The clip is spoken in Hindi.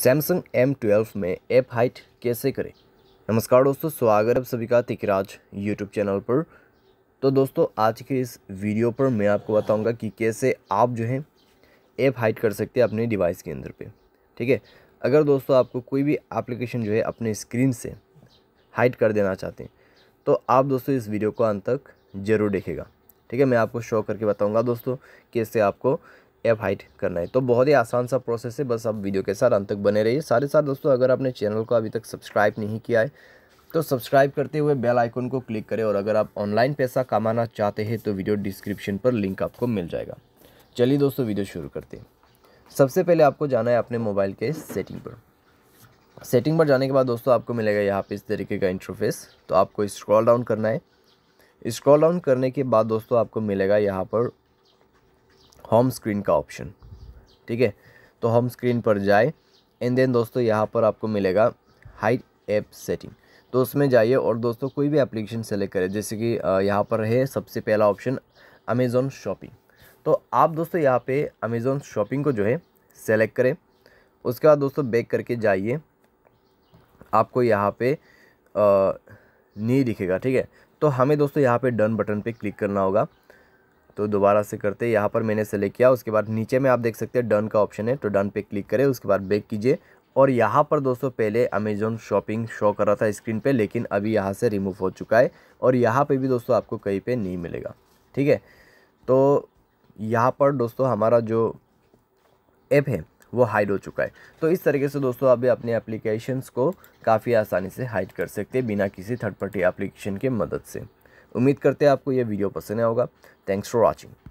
सैमसंग एम ट्वेल्व में ऐप हाइट कैसे करें नमस्कार दोस्तों स्वागत है सभी का तिकराज यूट्यूब चैनल पर तो दोस्तों आज के इस वीडियो पर मैं आपको बताऊंगा कि कैसे आप जो है ऐप हाइट कर सकते हैं अपने डिवाइस के अंदर पे ठीक है अगर दोस्तों आपको कोई भी एप्लीकेशन जो है अपने स्क्रीन से हाइट कर देना चाहते हैं तो आप दोस्तों इस वीडियो को अंत तक ज़रूर देखेगा ठीक है मैं आपको शो करके बताऊँगा दोस्तों कैसे आपको ऐप हाइट करना है तो बहुत ही आसान सा प्रोसेस है बस आप वीडियो के साथ अंत तक बने रहिए सारे साथ दोस्तों अगर आपने चैनल को अभी तक सब्सक्राइब नहीं किया है तो सब्सक्राइब करते हुए बेल आइकन को क्लिक करें और अगर आप ऑनलाइन पैसा कमाना चाहते हैं तो वीडियो डिस्क्रिप्शन पर लिंक आपको मिल जाएगा चलिए दोस्तों वीडियो शुरू करते हैं सबसे पहले आपको जाना है अपने मोबाइल के सेटिंग पर सेटिंग पर जाने के बाद दोस्तों आपको मिलेगा यहाँ पर इस तरीके का इंटरफेस तो आपको स्क्रॉल डाउन करना है स्क्रॉल डाउन करने के बाद दोस्तों आपको मिलेगा यहाँ पर होम स्क्रीन का ऑप्शन ठीक है तो होम स्क्रीन पर जाए एंड देन दोस्तों यहाँ पर आपको मिलेगा हाइट ऐप सेटिंग तो उसमें जाइए और दोस्तों कोई भी एप्लीकेशन सेलेक्ट करें जैसे कि यहाँ पर है सबसे पहला ऑप्शन अमेज़ोन शॉपिंग तो आप दोस्तों यहाँ पे अमेज़ोन शॉपिंग को जो है सेलेक्ट करें उसके बाद दोस्तों बैक करके जाइए आपको यहाँ पे नहीं दिखेगा ठीक है तो हमें दोस्तों यहाँ पे डन बटन पे क्लिक करना होगा तो दोबारा से करते हैं यहाँ पर मैंने सेलेक्ट किया उसके बाद नीचे में आप देख सकते हैं डन का ऑप्शन है तो डन पे क्लिक करें उसके बाद बैक कीजिए और यहाँ पर दोस्तों पहले अमेजोन शॉपिंग शो कर रहा था स्क्रीन पे लेकिन अभी यहाँ से रिमूव हो चुका है और यहाँ पे भी दोस्तों आपको कहीं पे नहीं मिलेगा ठीक है तो यहाँ पर दोस्तों हमारा जो ऐप है वो हाइड हो चुका है तो इस तरीके से दोस्तों आप अपने एप्लीकेशंस को काफ़ी आसानी से हाइड कर सकते हैं बिना किसी थर्ड पार्टी एप्लीकेशन के मदद से उम्मीद करते हैं आपको यह वीडियो पसंद आया होगा थैंक्स फॉर वॉचिंग